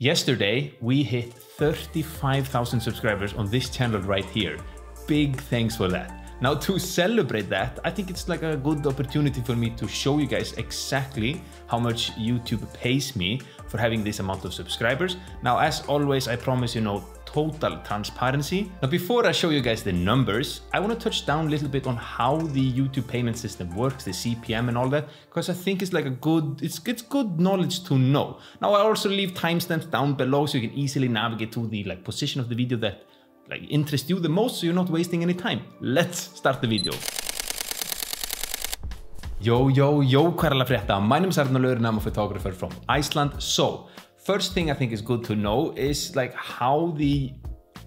Yesterday, we hit 35,000 subscribers on this channel right here. Big thanks for that. Now to celebrate that, I think it's like a good opportunity for me to show you guys exactly how much YouTube pays me for having this amount of subscribers. Now, as always, I promise you know total transparency. Now, before I show you guys the numbers, I want to touch down a little bit on how the YouTube payment system works, the CPM and all that, because I think it's like a good, it's, it's good knowledge to know. Now, I also leave timestamps down below so you can easily navigate to the like position of the video that like interests you the most so you're not wasting any time. Let's start the video. Yo, yo, yo, hvað er alveg frétta? My name is Arnaldur and I'm a photographer from Iceland. So, first thing I think is good to know is like how the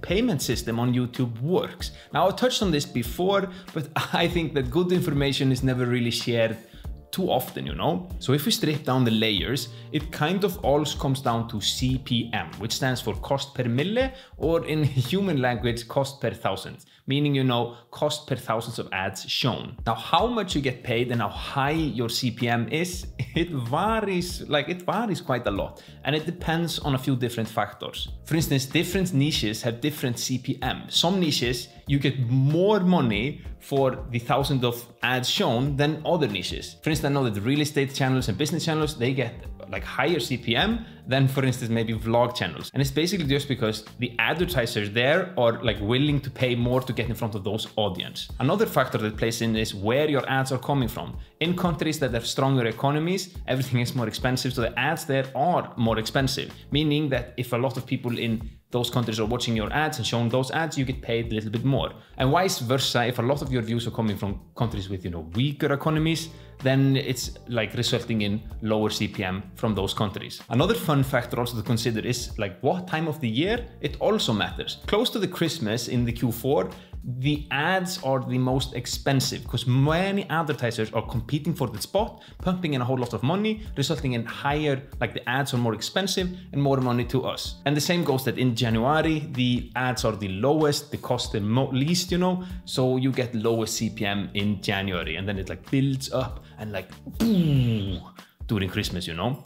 payment system on YouTube works. Now, I touched on this before, but I think that good information is never really shared too often, you know? So if we strip down the layers, it kind of all comes down to CPM, which stands for cost per mille, or in human language, cost per thousand, meaning, you know, cost per thousands of ads shown. Now, how much you get paid and how high your CPM is, it varies, like it varies quite a lot. And it depends on a few different factors. For instance, different niches have different CPM. Some niches, you get more money for the thousands of ads shown than other niches. For instance, I know that real estate channels and business channels, they get like higher CPM than for instance maybe vlog channels. And it's basically just because the advertisers there are like willing to pay more to get get in front of those audience. Another factor that plays in is where your ads are coming from. In countries that have stronger economies, everything is more expensive, so the ads there are more expensive, meaning that if a lot of people in those countries are watching your ads and showing those ads, you get paid a little bit more. And vice versa, if a lot of your views are coming from countries with, you know, weaker economies, then it's like resulting in lower CPM from those countries. Another fun factor also to consider is like what time of the year, it also matters. Close to the Christmas in the Q4, the ads are the most expensive because many advertisers are competing for the spot, pumping in a whole lot of money, resulting in higher, like the ads are more expensive and more money to us. And the same goes that in January, the ads are the lowest, the cost the least, you know, so you get lower CPM in January. And then it like builds up and like boom during Christmas, you know?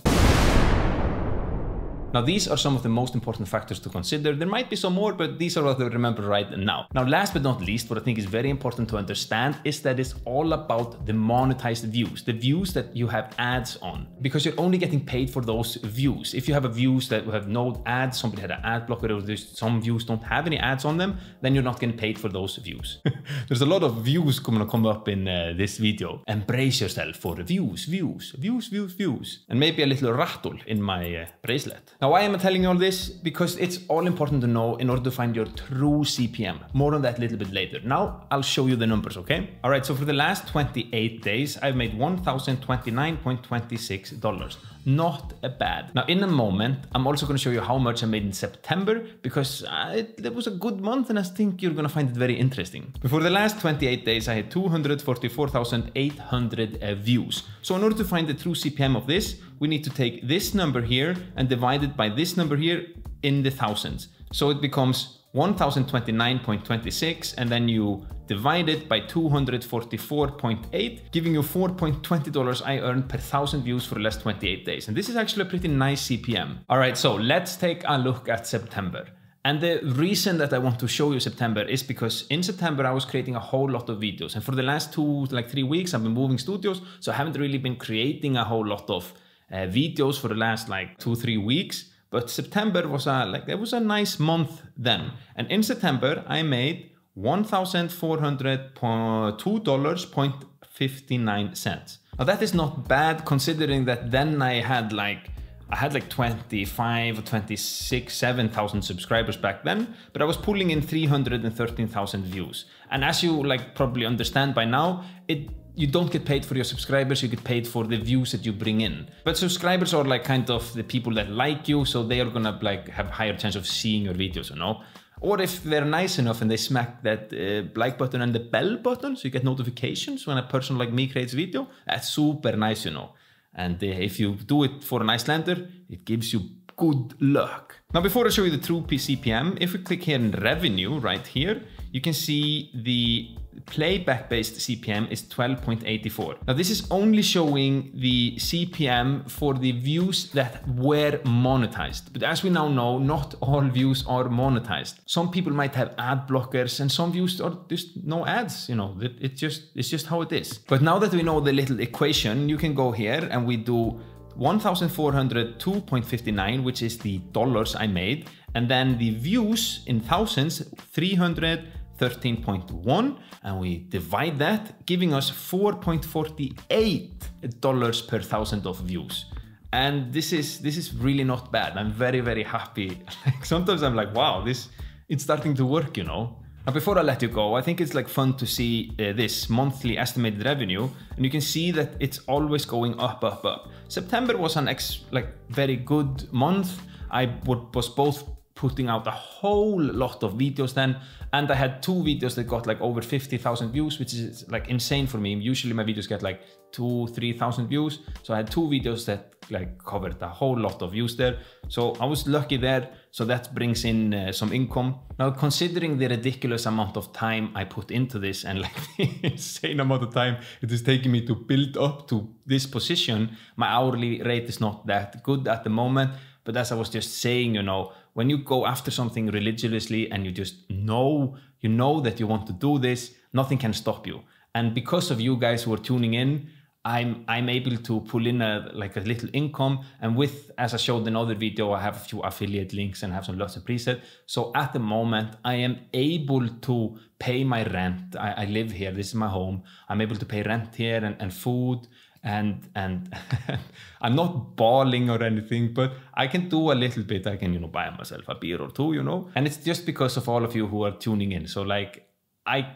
Now, these are some of the most important factors to consider. There might be some more, but these are what I remember right now. Now, last but not least, what I think is very important to understand is that it's all about the monetized views, the views that you have ads on, because you're only getting paid for those views. If you have a views that have no ads, somebody had an ad blocker, or there's some views don't have any ads on them, then you're not getting paid for those views. there's a lot of views going to come up in uh, this video. Embrace yourself for views, views, views, views, views, and maybe a little rattle in my uh, bracelet. Now, now, why am I telling you all this? Because it's all important to know in order to find your true CPM. More on that a little bit later. Now, I'll show you the numbers, okay? All right, so for the last 28 days, I've made $1,029.26 not a bad. Now in a moment, I'm also gonna show you how much I made in September because I, it, was a good month and I think you're gonna find it very interesting. Before the last 28 days, I had 244,800 uh, views. So in order to find the true CPM of this, we need to take this number here and divide it by this number here in the thousands. So it becomes 1029.26 and then you divide it by 244.8, giving you $4.20 I earned per thousand views for the last 28 days. And this is actually a pretty nice CPM. All right, so let's take a look at September. And the reason that I want to show you September is because in September I was creating a whole lot of videos. And for the last two, like three weeks, I've been moving studios. So I haven't really been creating a whole lot of uh, videos for the last like two, three weeks. But September was a like it was a nice month then. And in September I made one thousand four hundred two dollars point fifty nine cents. Now that is not bad considering that then I had like I had like 25, 26, 7,000 subscribers back then, but I was pulling in 313,000 views. And as you like probably understand by now, it you don't get paid for your subscribers, you get paid for the views that you bring in. But subscribers are like kind of the people that like you, so they are gonna like have higher chance of seeing your videos, you know? Or if they're nice enough and they smack that uh, like button and the bell button, so you get notifications when a person like me creates video, that's super nice, you know? And uh, if you do it for an Icelander, it gives you good luck. Now, before I show you the true PCPM, if we click here in revenue right here, you can see the playback-based CPM is 12.84. Now this is only showing the CPM for the views that were monetized. But as we now know, not all views are monetized. Some people might have ad blockers and some views are just no ads, you know, it's just, it's just how it is. But now that we know the little equation, you can go here and we do 1,402.59, which is the dollars I made. And then the views in thousands, 300, 13.1 and we divide that giving us 4.48 dollars per thousand of views and this is this is really not bad i'm very very happy like sometimes i'm like wow this it's starting to work you know now before i let you go i think it's like fun to see uh, this monthly estimated revenue and you can see that it's always going up up up september was an ex like very good month i was both putting out a whole lot of videos then. And I had two videos that got like over 50,000 views, which is like insane for me. Usually my videos get like two, 3,000 views. So I had two videos that like covered a whole lot of views there. So I was lucky there. So that brings in uh, some income. Now, considering the ridiculous amount of time I put into this and like the insane amount of time it is taking me to build up to this position, my hourly rate is not that good at the moment. But as I was just saying, you know, when you go after something religiously and you just know you know that you want to do this nothing can stop you and because of you guys who are tuning in i'm i'm able to pull in a like a little income and with as i showed in other video i have a few affiliate links and have some lots of preset so at the moment i am able to pay my rent i, I live here this is my home i'm able to pay rent here and, and food and and I'm not bawling or anything, but I can do a little bit. I can you know buy myself a beer or two, you know, and it's just because of all of you who are tuning in. So like I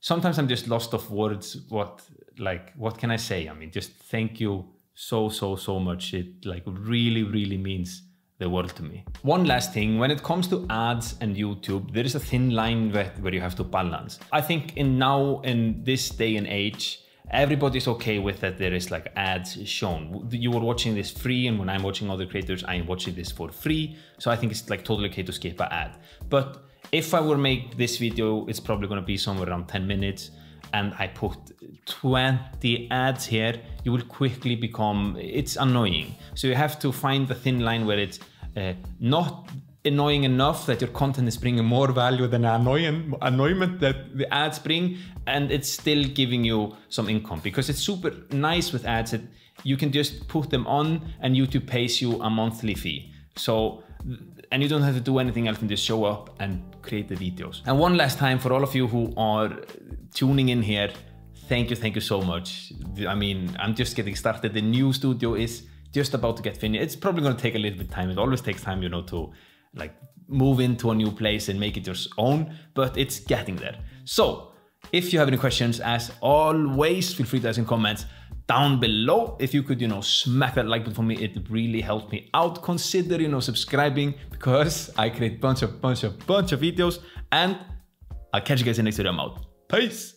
sometimes I'm just lost of words. What like what can I say? I mean, just thank you so so so much. It like really really means the world to me. One last thing, when it comes to ads and YouTube, there is a thin line where, where you have to balance. I think in now in this day and age everybody's okay with that there is like ads shown you were watching this free and when i'm watching other creators i'm watching this for free so i think it's like totally okay to skip an ad but if i were make this video it's probably going to be somewhere around 10 minutes and i put 20 ads here you will quickly become it's annoying so you have to find the thin line where it's uh, not annoying enough that your content is bringing more value than annoying, annoyment that the ads bring, and it's still giving you some income because it's super nice with ads that you can just put them on and YouTube pays you a monthly fee. So, and you don't have to do anything else than just show up and create the videos. And one last time for all of you who are tuning in here, thank you, thank you so much. I mean, I'm just getting started. The new studio is just about to get finished. It's probably going to take a little bit of time. It always takes time, you know, to like move into a new place and make it your own, but it's getting there. So if you have any questions, as always, feel free to ask in comments down below. If you could, you know, smack that like button for me, it really helped me out. Consider, you know, subscribing because I create bunch of, bunch of, bunch of videos and I'll catch you guys in the next video. I'm out. Peace.